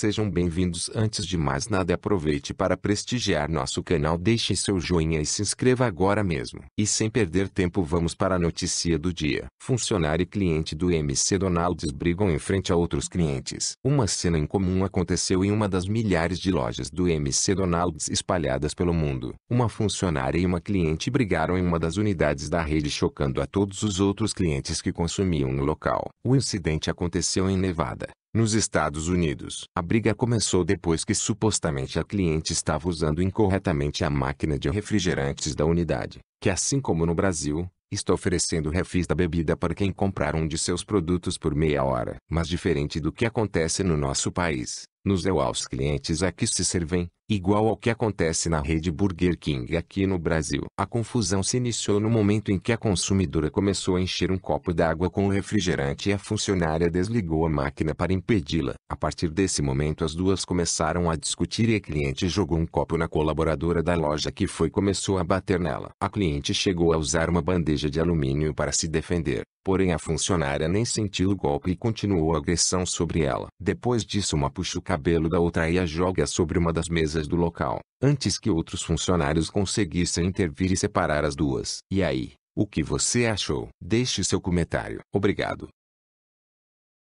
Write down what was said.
Sejam bem-vindos. Antes de mais nada, aproveite para prestigiar nosso canal. Deixe seu joinha e se inscreva agora mesmo. E sem perder tempo, vamos para a notícia do dia. Funcionário e cliente do MC Donalds brigam em frente a outros clientes. Uma cena incomum aconteceu em uma das milhares de lojas do MC Donalds espalhadas pelo mundo. Uma funcionária e uma cliente brigaram em uma das unidades da rede, chocando a todos os outros clientes que consumiam no local. O incidente aconteceu em Nevada, nos Estados Unidos, a briga começou depois que supostamente a cliente estava usando incorretamente a máquina de refrigerantes da unidade, que assim como no Brasil, está oferecendo refis da bebida para quem comprar um de seus produtos por meia hora. Mas diferente do que acontece no nosso país, nos deu aos clientes a que se servem, igual ao que acontece na rede Burger King aqui no Brasil. A confusão se iniciou no momento em que a consumidora começou a encher um copo d'água com o refrigerante e a funcionária desligou a máquina para impedi-la. A partir desse momento as duas começaram a discutir e a cliente jogou um copo na colaboradora da loja que foi começou a bater nela. A cliente chegou a usar uma bandeja de alumínio para se defender. Porém a funcionária nem sentiu o golpe e continuou a agressão sobre ela. Depois disso uma puxa o cabelo da outra e a joga sobre uma das mesas do local, antes que outros funcionários conseguissem intervir e separar as duas. E aí, o que você achou? Deixe seu comentário. Obrigado.